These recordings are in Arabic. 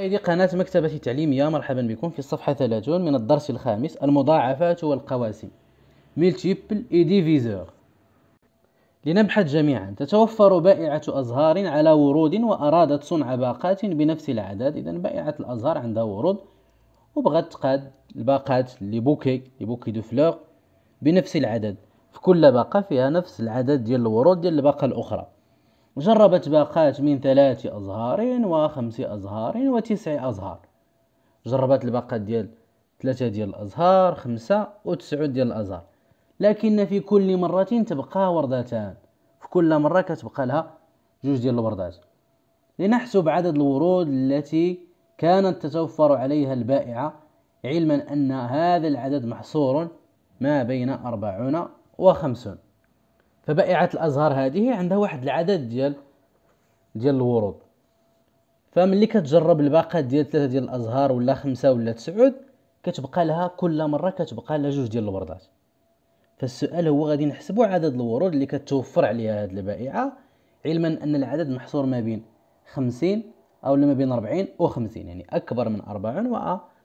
هذه قناة مكتبة تعليمية مرحبا بكم في الصفحة 30 من الدرس الخامس المضاعفات والقواسم ميلتيبل اي ديفيزور لنبحث جميعا تتوفر بائعة أزهار على ورود وأرادت صنع باقات بنفس العدد إذا بائعة الأزهار عندها ورود وبغات تقاد الباقات لبوكي لبوكي دو فلور بنفس العدد في كل باقة فيها نفس العدد ديال الورود ديال الباقة الأخرى جربت باقات من ثلاث أزهار وخمس أزهار وتسع أزهار جربت الباقات ديال ثلاثة ديال الأزهار خمسة وتسعة ديال الأزهار لكن في كل مرة تبقى وردتان في كل مرة كتبقى لها جوج ديال الوردات لنحسب عدد الورود التي كانت تتوفر عليها البائعة علما أن هذا العدد محصور ما بين أربعون وخمسون فبائعة الازهار هذه عندها واحد العدد ديال ديال الورود فملي كتجرب الباقات ديال ثلاثه ديال الازهار ولا خمسه ولا تسعود كتبقى لها كل مره كتبقى لها جوج ديال الوردات فالسؤال هو غادي نحسبوا عدد الورود اللي كتوفر عليها هذه البائعه علما ان العدد محصور ما بين 50 او ما بين 40 و 50 يعني اكبر من 40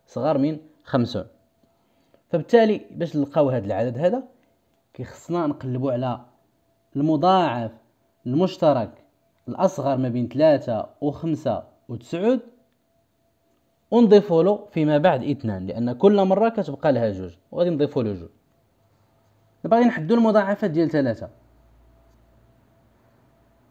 وصغر من 50 فبالتالي باش نلقاو هذا العدد هذا كيخصنا نقلبوا على المضاعف المشترك الأصغر ما بين ثلاثة وخمسة وتسعود ونضيفوا له فيما بعد اثنان لأن كل مرة كتبقى لها جوج وغادي نضيفوا له جوج دابا غادي نحدو المضاعفات ديال ثلاثة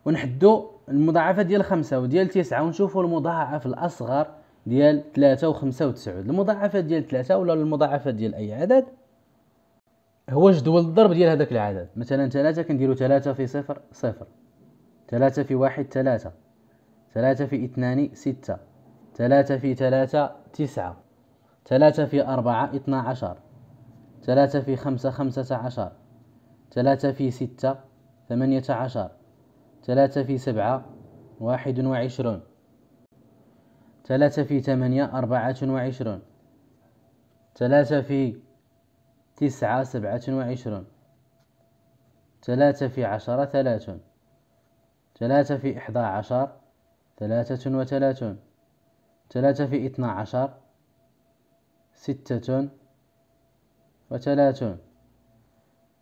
ونحدو المضاعفات ديال خمسة وديال تسعة ونشوفو المضاعف الأصغر ديال ثلاثة وخمسة وتسعود المضاعفات ديال ثلاثة ولا المضاعفات ديال أي عدد هو جدول الضرب ديال هذاك العدد مثلا ثلاثة كنديرو ثلاثة في صفر صفر ثلاثة في واحد ثلاثة ثلاثة في اثنان ستة ثلاثة في ثلاثة تسعة ثلاثة في أربعة اثنا عشر ثلاثة في خمسة خمسة عشر ثلاثة في ستة ثمانية عشر ثلاثة في سبعة واحد وعشرون ثلاثة في ثمانية أربعة وعشرون ثلاثة في تسعة سبعة وعشرون ثلاثة في عشرة ثلاثون ثلاثة في إحدى عشر ثلاثة وثلاثون ثلاثة في اثنا عشر ستة وثلاثون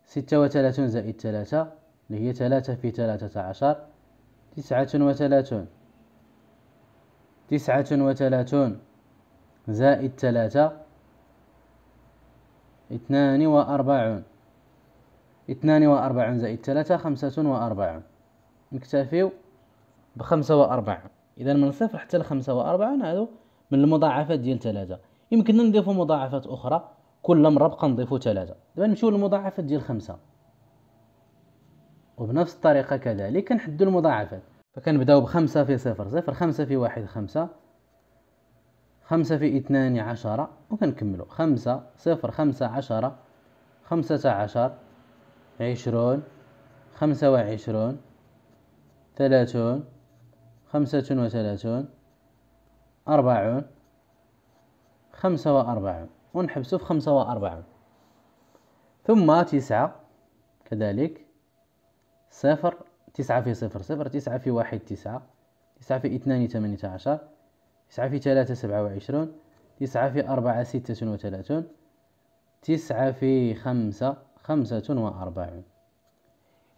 ستة وثلاثون زائد ثلاثة اللي هي ثلاثة في ثلاثة عشر تسعة وثلاثون تسعة وثلاثون زائد ثلاثة اثنان وأربعون اثنان وأربعون زائد ثلاثة خمسة وأربعون نكتفيو بخمسة وأربعون إذا من صفر حتى لخمسة وأربعون هادو من المضاعفات ديال ثلاثة يمكننا نضيفو مضاعفات أخرى كل مرة بقى نضيفو ثلاثة دابا نمشيو للمضاعفات ديال خمسة وبنفس الطريقة كذلك كنحدو المضاعفات فكنبداو بخمسة في صفر صفر خمسة في واحد خمسة خمسة في اثنان عشرة وكنكملو خمسة صفر خمسة عشرة خمسة عشر عشرون خمسة وعشرون ثلاثون خمسة وثلاثون أربعون خمسة وأربعون ونحبسو في خمسة وأربعون ثم تسعة كذلك صفر تسعة في صفر صفر تسعة في واحد تسعة تسعة في اثنان ثمانية عشر تسعة في ثلاثة سبعة وعشرون تسعة في أربعة ستة وثلاثون تسعة في خمسة خمسة وأربعون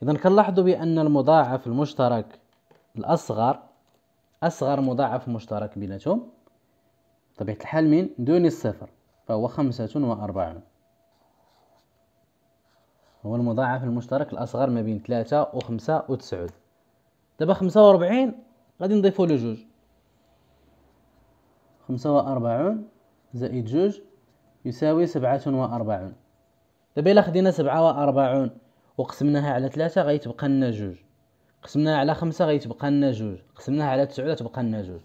إذا كنلاحظوا بأن المضاعف المشترك الأصغر أصغر مضاعف مشترك بيناتهم طبيعة الحال من دون الصفر فهو خمسة وأربعون هو المضاعف المشترك الأصغر ما بين ثلاثة وخمسة وتسعود دابا خمسة وربعين غادي نضيفو لجوج خمسة وأربعون زائد جوج يساوي سبعة وأربعون دابا إلا خدينا سبعة وأربعون وقسمناها على ثلاثة غيتبقى لنا جوج قسمناها على خمسة غيتبقى لنا جوج قسمناها على تسعة غتبقى لنا جوج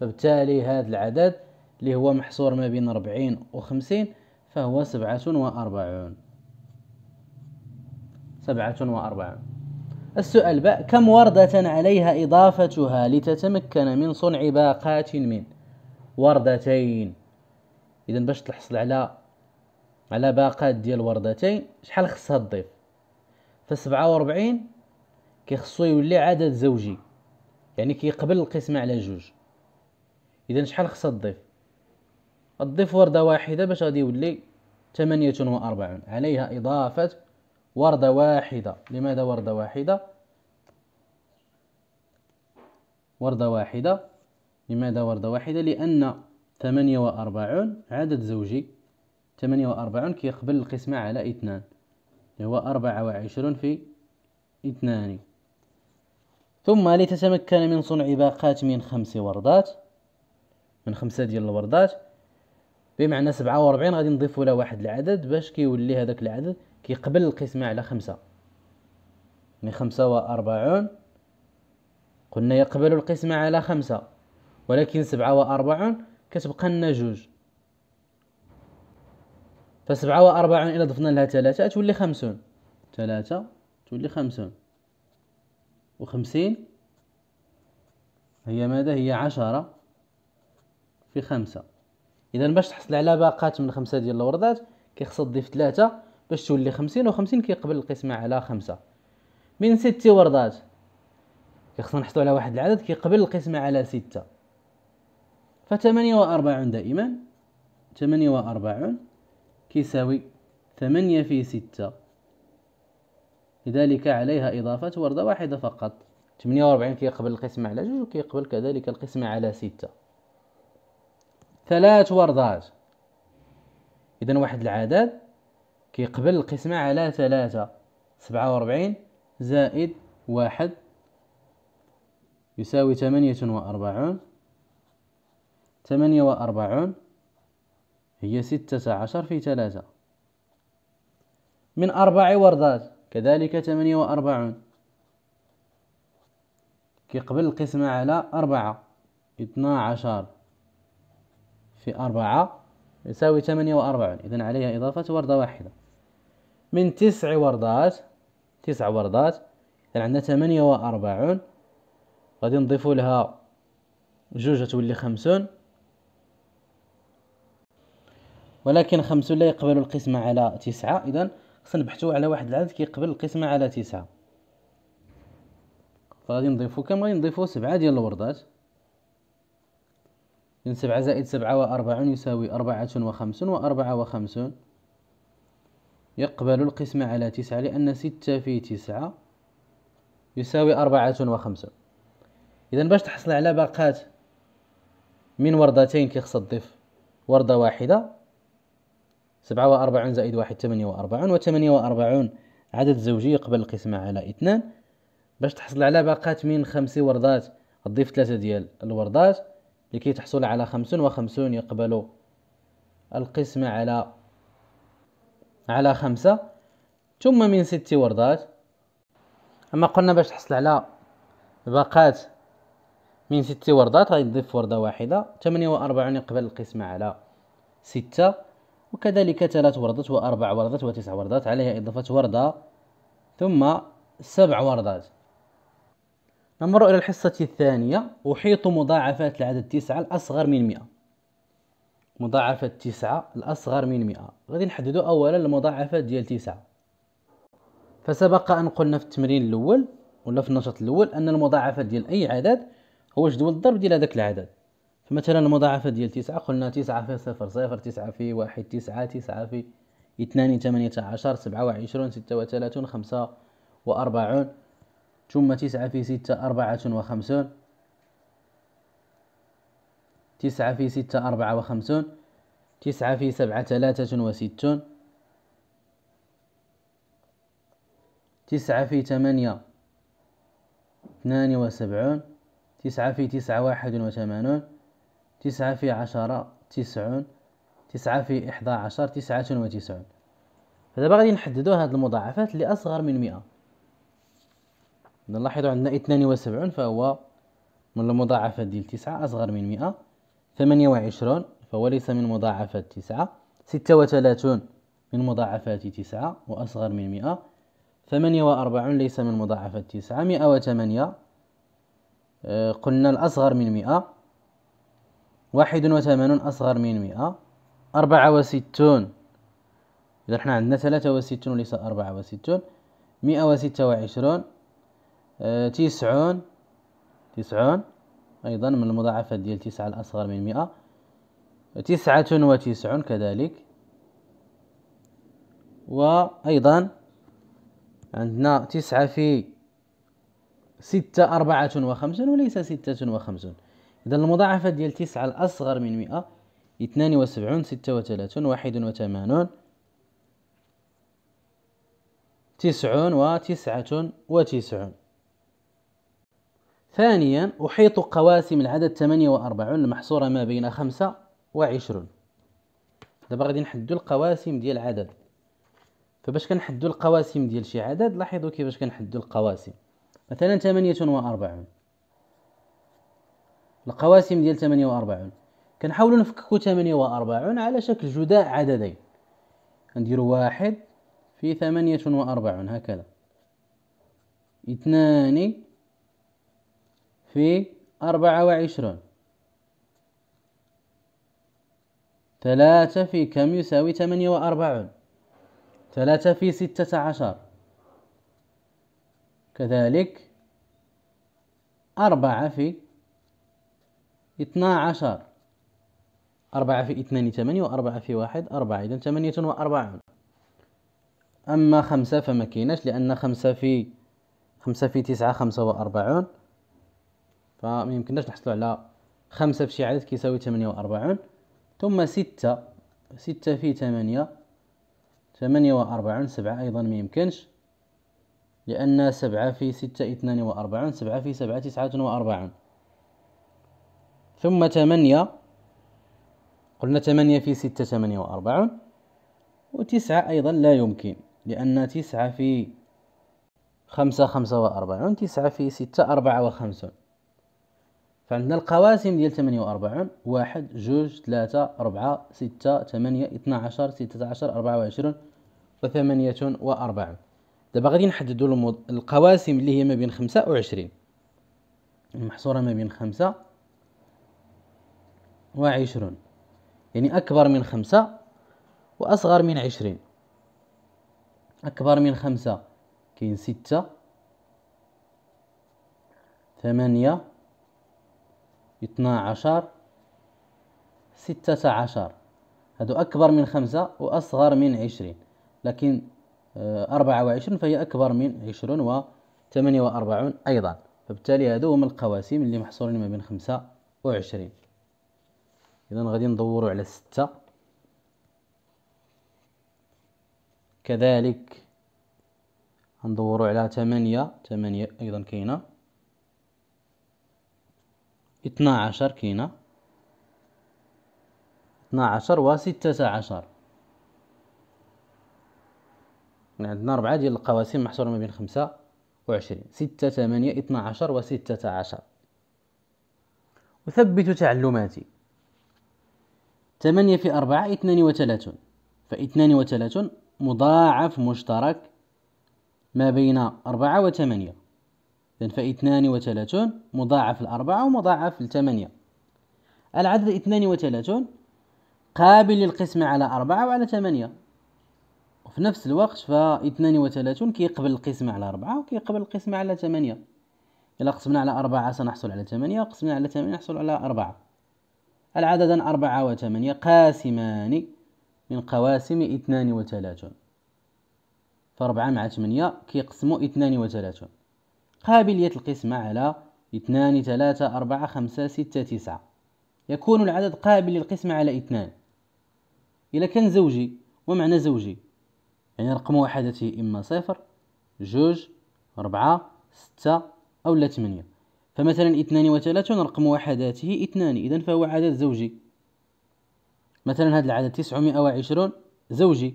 فبالتالي هذا العدد اللي هو محصور ما بين ربعين وخمسين فهو سبعة وأربعون سبعة وأربعون السؤال باء كم وردة عليها إضافتها لتتمكن من صنع باقات من وردتين اذا باش تحصل على على باقات ديال وردتين شحال خصها تضيف فسبعة 47 كيخصو يولي عدد زوجي يعني كيقبل القسمة على جوج اذا شحال خصها تضيف تضيف وردة واحدة باش غادي يولي 48 عليها إضافة وردة واحدة لماذا وردة واحدة وردة واحدة لماذا وردة واحدة لأن ثمانية وأربعون عدد زوجي ثمانية 48 كيقبل القسمة على اثنان هو أربعة وعشرون في اثنان ثم لتتمكن من صنع باقات من خمس وردات من خمسة ديال الوردات بمعنى سبعة وربعين غادي نضيفو لها واحد العدد باش كيولي هذاك العدد كيقبل القسمة على خمسة من خمسة وأربعون قلنا يقبل القسمة على خمسة ولكن سبعة وأربعون كتبقى لنا جوج فسبعة وأربعون إلا ضفنا لها ثلاثة تولي خمسون ثلاثة تولي خمسون وخمسين هي ماذا هي عشرة في خمسة إذا باش تحصل على باقات من خمسة ديال الوردات كيخصو تضيف ثلاثة باش تولي خمسين وخمسين كيقبل القسمة على خمسة من ست وردات كيخصنا نحصلو على واحد العدد كيقبل القسمة على ستة فثمانية وأربعون دائما ثمانية وأربعون كيساوي ثمانية في ستة لذلك عليها إضافة وردة واحدة فقط ثمانية 48 كيقبل القسمة على جوج وكيقبل كذلك القسمة على ستة ثلاث وردات إذا واحد العدد كيقبل القسمة على ثلاثة سبعة وأربعين زائد واحد يساوي ثمانية وأربعون ثمانية وأربعون هي ستة عشر في ثلاثة من أربع وردات كذلك ثمانية وأربعون كيقبل القسمة على أربعة اثنا عشر في أربعة يساوي ثمانية وأربعون إذن عليها إضافة وردة واحدة من تسع وردات تسع وردات إذن عندنا ثمانية وأربعون غادي نضيفو لها جوج تولي خمسون ولكن خمس لا يقبل القسمة على تسعة إذا خصنا نبحثوا على واحد العدد كيقبل القسمة على تسعة فغادي نضيفو كم غادي نضيفو سبعة ديال الوردات إذن سبعة زائد سبعة وأربعون يساوي أربعة وخمسون وأربعة وخمسون يقبل القسمة على تسعة لأن ستة في تسعة يساوي أربعة وخمسون إذا باش تحصل على باقات من وردتين كيخص تضيف وردة واحدة سبعة وأربعون زائد واحد ثمانية وأربعون وثمانية وأربعون عدد زوجي يقبل القسمة على اثنان باش تحصل على باقات من خمس وردات تضيف ثلاثة ديال الوردات لكي تحصل على خمسون وخمسون يقبل القسمة على على خمسة ثم من ست وردات أما قلنا باش تحصل على باقات من ست وردات غادي تضيف وردة واحدة ثمانية وأربعون يقبل القسمة على ستة وكذلك ثلاث وردات وأربع وردات وتسع وردات عليها إضافة وردة ثم سبع وردات نمر إلى الحصة الثانية أحيط مضاعفات العدد تسعة الأصغر من مئة مضاعفة تسعة الأصغر من مئة غادي نحددو أولا المضاعفات ديال تسعة فسبق أن قلنا في التمرين الأول ولا في النشاط الأول أن المضاعفات ديال أي عدد هو جدول الضرب ديال هذاك العدد فمثلا المضاعفة ديال تسعة قلنا تسعة في صفر صفر تسعة في واحد تسعة تسعة في اثنان ثمانية عشر سبعة وعشرون ستة وثلاثون خمسة وأربعون ثم تسعة في ستة أربعة وخمسون تسعة في ستة أربعة وخمسون تسعة في سبعة ثلاثة وستون تسعة في ثمانية اثنان وسبعون تسعة في تسعة واحد وثمانون تسعة في عشرة تسعون تسعة في إحدى عشر تسعة وتسعون فدابا غادي نحددو هاد المضاعفات اللي أصغر من مئة نلاحظ عندنا اثنان وسبعون فهو من المضاعفات ديال تسعة أصغر من مئة ثمانية وعشرون فهو ليس من مضاعفات تسعة ستة وثلاثون من مضاعفات تسعة وأصغر من مئة ثمانية وأربعون ليس من مضاعفات تسعة مئة وثمانية آه، قلنا الأصغر من مئة واحد وثمانون أصغر من مئة أربعة وستون إذا حنا عندنا ثلاثة وستون وليس أربعة وستون مئة وستة وعشرون أه تسعون تسعون أيضا من المضاعفات ديال تسعة الأصغر من مئة تسعة وتسعون كذلك وأيضا عندنا تسعة في ستة أربعة وخمسون وليس ستة وخمسون إذا المضاعفة ديال تسعة الأصغر من مئة اثنان وسبعون ستة وثلاثون واحد وثمانون تسعون وتسعة وتسعون ثانيا أحيط قواسم العدد ثمانية وأربعون المحصورة ما بين خمسة وعشرون دابا غادي نحدو القواسم ديال العدد فباش كنحدو القواسم ديال شي عدد لاحظوا كيفاش كنحدو القواسم مثلا ثمانية وأربعون القواسم ديال 48 كنحاولوا نفككوا 48 على شكل جداء عددين نديروا واحد في 48 هكذا اثنان في 24 ثلاثة في كم يساوي 48 ثلاثة في 16 كذلك أربعة في اثنا عشر أربعة في اثنان ثمانية وأربعة في واحد أربعة إذا ثمانية وأربعون أما خمسة فما كايناش لأن خمسة في خمسة في تسعة خمسة وأربعون فما يمكنناش نحصلوا على خمسة في شي عدد كيساوي ثمانية وأربعون ثم ستة ستة في ثمانية ثمانية وأربعون سبعة أيضا ما يمكنش لأن سبعة في ستة اثنان وأربعون سبعة في سبعة تسعة وأربعون ثم ثمانية قلنا ثمانية في ستة ثمانية وأربعون وتسعة أيضا لا يمكن لأن تسعة في خمسة خمسة وأربعون تسعة في ستة أربعة وخمسون فعندنا القواسم ديال ثمانية وأربعون واحد جوج تلاتة أربعة ستة ثمانية اثنا عشر ستة عشر أربعة وعشرون وثمانية وأربعون دابا غادي نحددو القواسم اللي هي ما بين خمسة وعشرين المحصورة ما بين خمسة وعشرون يعني أكبر من خمسة وأصغر من عشرين أكبر من خمسة كاين ستة ثمانية اثنا عشر ستة عشر هادو أكبر من خمسة وأصغر من عشرين لكن آه، أربعة وعشرون فهي أكبر من عشرون وثمانية وأربعون أيضا فبالتالي هادو هما القواسم اللي محصورين ما بين خمسة وعشرين اذا غادي ندوروا على ستة كذلك ندوروا على ثمانية ثمانية ايضا كاينه 12 كاينه 12 و 16 يعني عندنا ربعة ديال القواسم محصورة ما بين خمسة وعشرين ستة ثمانية اثنا عشر وستة عشر أثبت تعلماتي 8 في أربعة اثنان ف 32 مضاعف مشترك ما بين أربعة و إذن ف 32 مضاعف لأربعة ومضاعف 8 العدد اثنان قابل للقسمة على أربعة وعلى 8 وفي نفس الوقت ف 32 كيقبل القسمة على أربعة وكيقبل القسمة على 8 إلا قسمنا على أربعة سنحصل على 8 وقسمنا على 8 نحصل على أربعة العددان أربعة وثمانية قاسمان من قواسم اثنان وثلاثون فأربعة مع ثمانية كيقسموا اثنان وثلاثون قابلية القسمة على اثنان ثلاثة أربعة خمسة ستة تسعة يكون العدد قابل للقسمة على اثنان إذا كان زوجي ومعنى زوجي يعني رقم وحدته إما صفر جوج أربعة ستة أو لا ثمانية فمثلا اثنان وثلاث رقم وحداته اثنان إذا فهو عدد زوجي مثلا هذا العدد تسعمائة وعشرون زوجي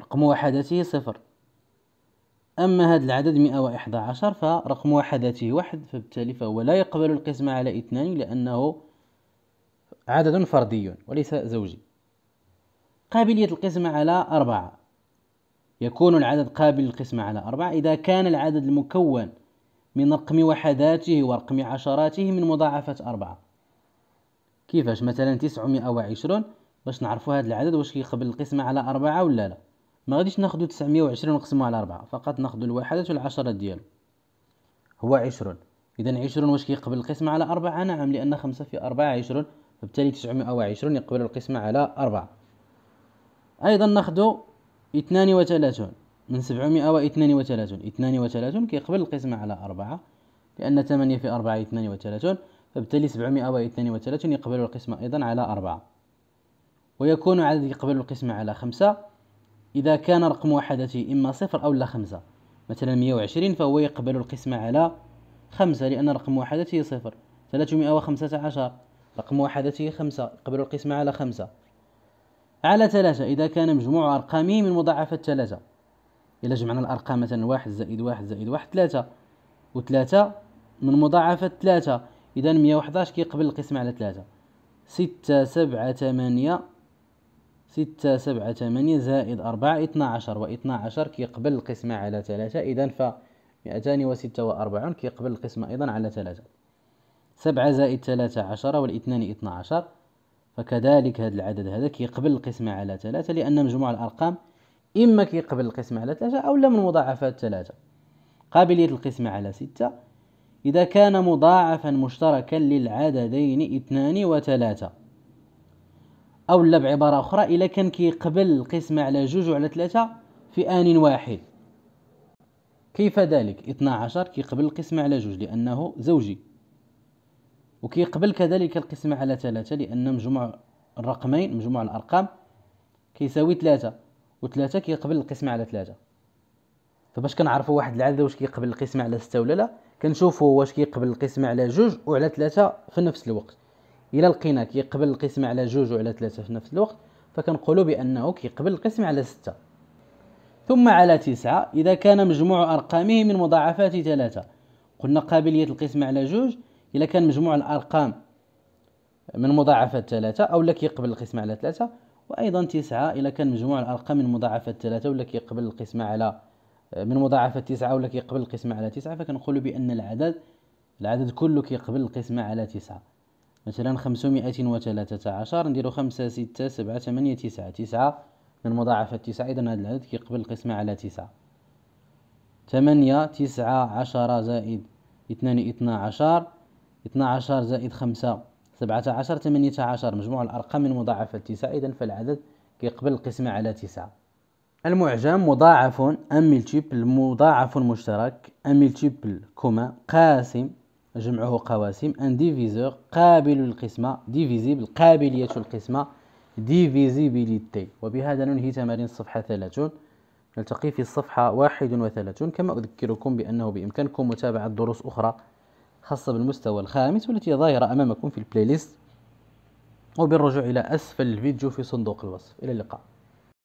رقم وحداته صفر أما هذا العدد مئة عشر فرقم وحداته واحد فبالتالي فهو لا يقبل القسمة على اثنان لأنه عدد فردي وليس زوجي قابلية القسمة على أربعة يكون العدد قابل للقسمة على أربعة إذا كان العدد المكون من رقم وحداته ورقم عشراته من مضاعفة أربعة كيفاش مثلا تسعمائة وعشرون باش نعرفوا هذا العدد واش كيقبل القسمة على أربعة ولا لا ما غاديش ناخدو تسعمائة وعشرين ونقسمو على أربعة فقط ناخدو الوحدات والعشرات ديالو هو عشرون إذا عشرون واش كيقبل القسمة على أربعة نعم لأن خمسة في أربعة عشرون فبالتالي تسعمائة وعشرون يقبل القسمة على أربعة أيضا ناخدو اثنان وثلاثون من 732 32 كيقبل القسمة على 4 لأن 8 في 4 32 فبالتالي 732 يقبل القسمة أيضا على 4 ويكون عدد يقبل القسمة على 5 إذا كان رقم وحدته إما 0 أو لا 5 مثلا 120 فهو يقبل القسمة على 5 لأن رقم وحدته 0 315 رقم وحدته 5 يقبل القسمة على 5 على 3 إذا كان مجموع أرقامه من مضاعفة 3 إلا جمعنا الأرقام مثلا واحد زائد واحد زائد واحد ثلاثة وثلاثة من مضاعفة ثلاثة إذا مية وحداش كيقبل القسمة على ثلاثة ستة سبعة ثمانية ستة سبعة ثمانية زائد أربعة اثنا عشر واثنا عشر كيقبل القسمة على ثلاثة إذا ف مئتان وستة وأربعون كيقبل القسمة أيضا على ثلاثة سبعة زائد ثلاثة عشر والاثنان اثنا عشر فكذلك هذا العدد هذا كيقبل القسمة على ثلاثة لأن مجموع الأرقام إما كيقبل القسمة على ثلاثة أو لا من مضاعفات ثلاثة قابلية القسمة على ستة إذا كان مضاعفا مشتركا للعددين اثنان وثلاثة أو لا بعبارة أخرى إلا كان كيقبل القسمة على جوج وعلى ثلاثة في آن واحد كيف ذلك 12 كيقبل القسمة على جوج لأنه زوجي وكيقبل كذلك القسمة على ثلاثة لأن مجموع الرقمين مجموع الأرقام كيساوي ثلاثة وثلاثة كيقبل القسمة على ثلاثة فباش كنعرفوا واحد العدد واش كيقبل القسمة على ستة ولا لا كنشوفوا واش كيقبل القسمة على جوج وعلى ثلاثة في نفس الوقت إلا لقينا كيقبل القسمة على جوج وعلى ثلاثة في نفس الوقت فكنقولوا بأنه كيقبل القسمة على ستة ثم على تسعة إذا كان مجموع أرقامه من مضاعفات ثلاثة قلنا قابلية القسمة على جوج إذا كان مجموع الأرقام من مضاعفات ثلاثة أو لك كيقبل القسمة على ثلاثة وأيضا تسعة الا كان مجموع الأرقام من مضاعفة ثلاثة ولا كيقبل القسمة على من مضاعفة تسعة ولا كيقبل القسمة على تسعة فكنقول بأن العدد العدد كله كيقبل القسمة على تسعة مثلا خمسمائة وثلاثة عشر نديرو خمسة ستة سبعة ثمانية تسعة تسعة من مضاعفة تسعة إذا هذا العدد كيقبل القسمة على تسعة ثمانية تسعة عشرة زائد اثنان اثنا عشر اثنا عشر زائد خمسة سبعة عشر ثمانية عشر مجموع الأرقام من مضاعفة تسعة إذا فالعدد كيقبل القسمة على تسعة المعجم مضاعف أم ملتيبل مضاعف مشترك أم ملتيبل كوما قاسم جمعه قواسم أن ديفيزور قابل القسمة ديفيزيبل قابلية القسمة ديفيزيبيليتي وبهذا ننهي تمارين الصفحة 30 نلتقي في الصفحة 31 كما أذكركم بأنه بإمكانكم متابعة دروس أخرى خاصة بالمستوى الخامس والتي ظاهرة أمامكم في البلاي ليست وبالرجوع إلى أسفل الفيديو في صندوق الوصف إلى اللقاء